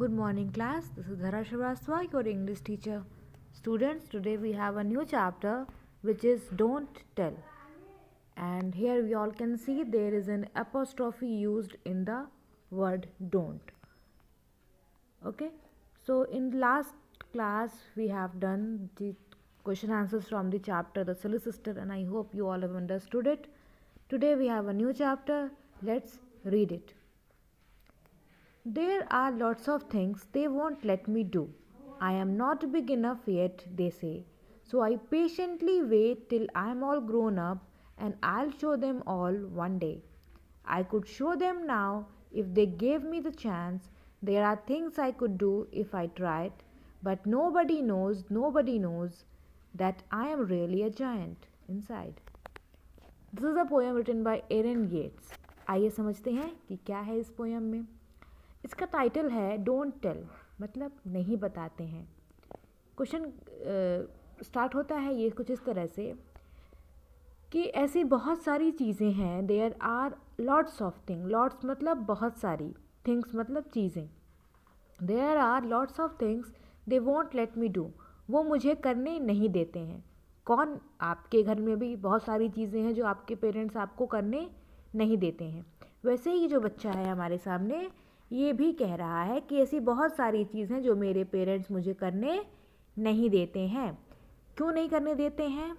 Good morning class, this is Dhara Shrivastava, your English teacher. Students, today we have a new chapter which is Don't Tell. And here we all can see there is an apostrophe used in the word don't. Okay, so in last class we have done the question answers from the chapter The Solicitor and I hope you all have understood it. Today we have a new chapter, let's read it. There are lots of things they won't let me do. I am not big enough yet, they say. So I patiently wait till I am all grown up and I'll show them all one day. I could show them now if they gave me the chance. There are things I could do if I tried, but nobody knows, nobody knows that I am really a giant inside. This is a poem written by Aaron Yates. आइए समझते हैं कि क्या है इस poem में इसका title है डोंट टेल मतलब नहीं बताते हैं क्वेश्चन स्टार्ट होता है ये कुछ इस तरह से कि ऐसी बहुत सारी चीज़ें हैं there are lots of thing lots मतलब बहुत सारी थिंग्स मतलब चीज़ें there are lots of things they won't let me do वो मुझे करने नहीं देते हैं कौन आपके घर में भी बहुत सारी चीज़ें हैं जो आपके पेरेंट्स आपको करने नहीं देते हैं वैसे ही जो बच्चा है हमारे सामने ये भी कह रहा है कि ऐसी बहुत सारी चीज़ें हैं जो मेरे पेरेंट्स मुझे करने नहीं देते हैं क्यों नहीं करने देते हैं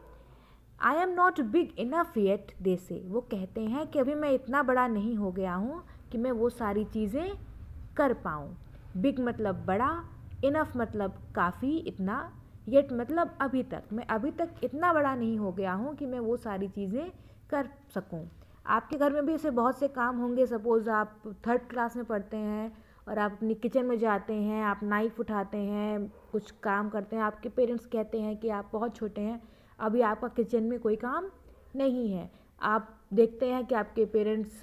I am not big enough yet they say वो कहते हैं कि अभी मैं इतना बड़ा नहीं हो गया हूँ कि मैं वो सारी चीज़ें कर पाऊँ बिग मतलब बड़ा इनफ मतलब काफ़ी इतना येट मतलब अभी तक मैं अभी तक इतना बड़ा नहीं हो गया हूँ कि मैं वो सारी चीज़ें कर सकूँ आपके घर में भी ऐसे बहुत से काम होंगे सपोज़ आप थर्ड क्लास में पढ़ते हैं और आप अपनी किचन में जाते हैं आप नाइफ़ उठाते हैं कुछ काम करते हैं आपके पेरेंट्स कहते हैं कि आप बहुत छोटे हैं अभी आपका किचन में कोई काम नहीं है आप देखते हैं कि आपके पेरेंट्स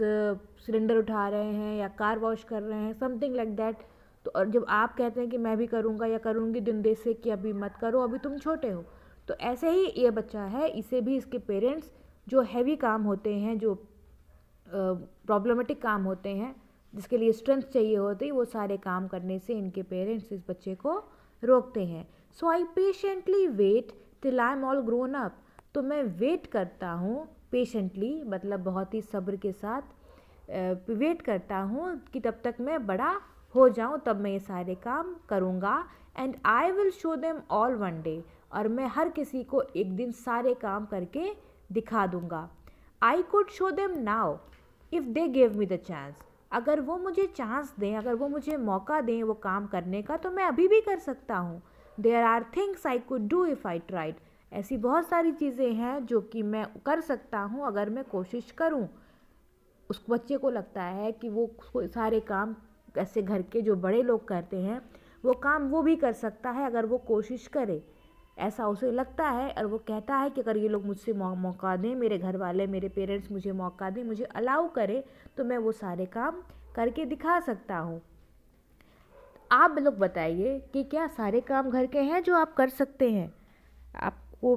सिलेंडर उठा रहे हैं या कार वॉश कर रहे हैं समथिंग लाइक दैट तो और जब आप कहते हैं कि मैं भी करूँगा या करूँगी दिन दे से कि अभी मत करो अभी तुम छोटे हो तो ऐसे ही ये बच्चा है इसे भी इसके पेरेंट्स जो हैवी काम होते हैं जो प्रॉब्लमेटिक काम होते हैं जिसके लिए स्ट्रेंथ चाहिए होती है वो सारे काम करने से इनके पेरेंट्स इस बच्चे को रोकते हैं so I patiently wait till I am all grown up तो मैं वेट करता हूँ पेशेंटली मतलब बहुत ही सब्र के साथ वेट करता हूँ कि तब तक मैं बड़ा हो जाऊँ तब मैं ये सारे काम करूँगा and I will show them all one day और मैं हर किसी को एक दिन सारे काम करके दिखा दूंगा I could show them now if they gave me the chance अगर वो मुझे चांस दें अगर वो मुझे मौका दें वो काम करने का तो मैं अभी भी कर सकता हूँ there are things I could do if I tried ऐसी बहुत सारी चीज़ें हैं जो कि मैं कर सकता हूँ अगर मैं कोशिश करूँ उस बच्चे को लगता है कि वो सारे काम ऐसे घर के जो बड़े लोग करते हैं वो काम वो भी कर सकता है अगर वो कोशिश करे ऐसा उसे लगता है और वो कहता है कि अगर ये लोग मुझसे मौका दें मेरे घर वाले मेरे पेरेंट्स मुझे मौका दें मुझे अलाउ करें तो मैं वो सारे काम करके दिखा सकता हूँ आप लोग बताइए कि क्या सारे काम घर के हैं जो आप कर सकते हैं आपको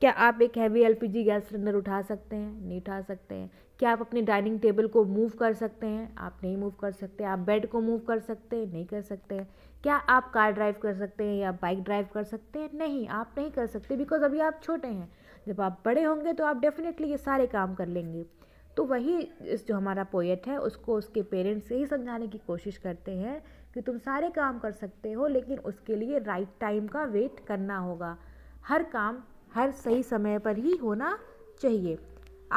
क्या आप एक हैवी एल गैस सिलेंडर उठा सकते हैं नहीं उठा सकते हैं क्या आप अपने डाइनिंग टेबल को मूव कर सकते हैं आप नहीं मूव कर सकते आप बेड को मूव कर सकते हैं नहीं कर सकते हैं क्या आप कार ड्राइव कर सकते हैं या बाइक ड्राइव कर सकते हैं नहीं आप नहीं कर सकते बिकॉज अभी आप छोटे हैं जब आप बड़े होंगे तो आप डेफिनेटली ये सारे काम कर लेंगे तो वही इस जो हमारा पोएट है उसको उसके पेरेंट्स यही समझाने की कोशिश करते हैं कि तुम सारे काम कर सकते हो लेकिन उसके लिए राइट टाइम का वेट करना होगा हर काम हर सही समय पर ही होना चाहिए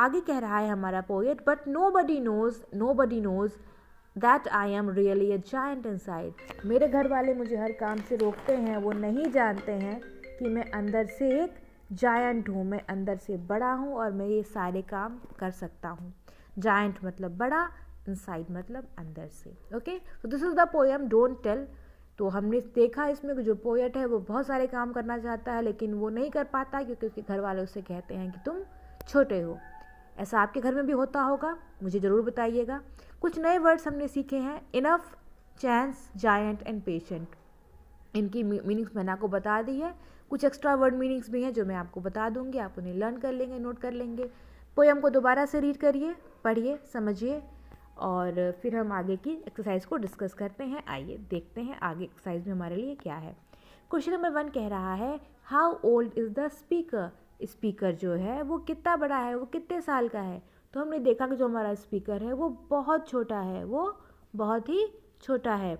आगे कह रहा है हमारा poet but nobody knows nobody knows that I am really a giant inside मेरे घर वाले मुझे हर काम से रोकते हैं वो नहीं जानते हैं कि मैं अंदर से एक जायंट हूँ मैं अंदर से बड़ा हूँ और मैं ये सारे काम कर सकता हूँ जायंट मतलब बड़ा इन साइड मतलब अंदर से okay this is the poem don't tell तो हमने देखा इसमें जो पोएट है वो बहुत सारे काम करना चाहता है लेकिन वो नहीं कर पाता क्योंकि उसके घर वाले उससे कहते हैं कि तुम छोटे हो ऐसा आपके घर में भी होता होगा मुझे ज़रूर बताइएगा कुछ नए वर्ड्स हमने सीखे हैं enough chance giant and patient इनकी मीनिंग्स मैंने आपको बता दी है कुछ एक्स्ट्रा वर्ड मीनिंग्स भी हैं जो मैं आपको बता दूंगी आप उन्हें लर्न कर लेंगे नोट कर लेंगे पोएम को दोबारा से रीड करिए पढ़िए समझिए और फिर हम आगे की एक्सरसाइज को डिस्कस करते हैं आइए देखते हैं आगे एक्सरसाइज में हमारे लिए क्या है क्वेश्चन नंबर वन कह रहा है how old is the speaker speaker जो है वो कितना बड़ा है वो कितने साल का है तो हमने देखा कि जो हमारा स्पीकर है वो बहुत छोटा है वो बहुत ही छोटा है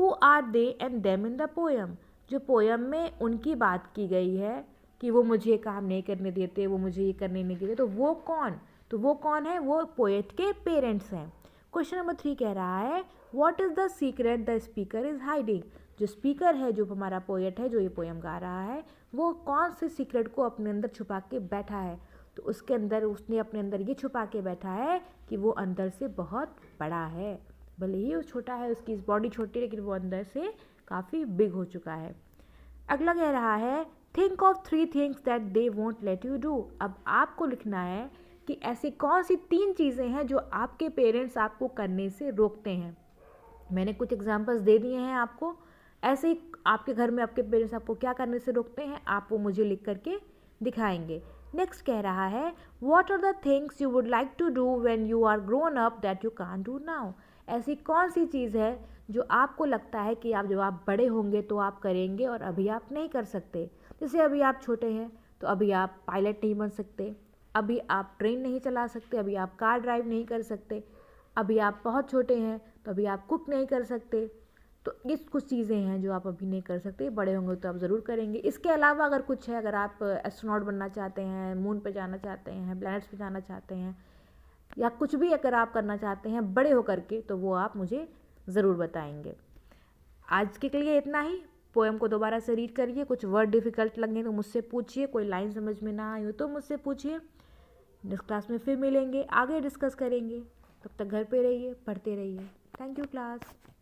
who are they and them in the poem जो पोएम में उनकी बात की गई है कि वो मुझे काम नहीं करने देते वो मुझे ये करने नहीं देते तो वो कौन तो वो कौन है वो पोएट के पेरेंट्स हैं क्वेश्चन नंबर थ्री कह रहा है what is the secret the speaker is hiding जो स्पीकर है जो हमारा पोएट है जो ये पोएम गा रहा है वो कौन से सीक्रेट को अपने अंदर छुपा के बैठा है तो उसके अंदर उसने अपने अंदर ये छुपा के बैठा है कि वो अंदर से बहुत बड़ा है भले ही वो छोटा है उसकी बॉडी छोटी लेकिन वो अंदर से काफ़ी बिग हो चुका है अगला कह रहा है think of three things that they won't let you do अब आपको लिखना है कि ऐसी कौन सी तीन चीज़ें हैं जो आपके पेरेंट्स आपको करने से रोकते हैं मैंने कुछ एग्जाम्पल्स दे दिए हैं आपको ऐसे ही आपके घर में आपके पेरेंट्स आपको क्या करने से रोकते हैं आप वो मुझे लिख करके दिखाएंगे नेक्स्ट कह रहा है what are the things you would like to do when you are grown up that you can do now ऐसी कौन सी चीज़ है जो आपको लगता है कि आप जब आप बड़े होंगे तो आप करेंगे और अभी आप नहीं कर सकते जैसे अभी आप छोटे हैं तो अभी आप पायलट नहीं बन सकते अभी आप ट्रेन नहीं चला सकते अभी आप कार ड्राइव नहीं कर सकते अभी आप बहुत छोटे हैं तो अभी आप कुक नहीं कर सकते तो ये कुछ चीज़ें हैं जो आप अभी नहीं कर सकते बड़े होंगे तो आप ज़रूर करेंगे इसके अलावा अगर कुछ है अगर आप एस्ट्रोनॉट बनना चाहते हैं मून पर जाना चाहते हैं प्लैनेट्स पर जाना चाहते हैं या कुछ भी अगर आप करना चाहते हैं बड़े होकर के तो वो आप मुझे ज़रूर बताएंगे आज के लिए इतना ही पोएम को दोबारा से रीड करिए कुछ वर्ड डिफ़िकल्ट लगे तो मुझसे पूछिए कोई लाइन समझ में ना आई हो तो मुझसे पूछिए नेक्स्ट क्लास में फिर मिलेंगे आगे डिस्कस करेंगे तब तक घर पे रहिए पढ़ते रहिए थैंक यू क्लास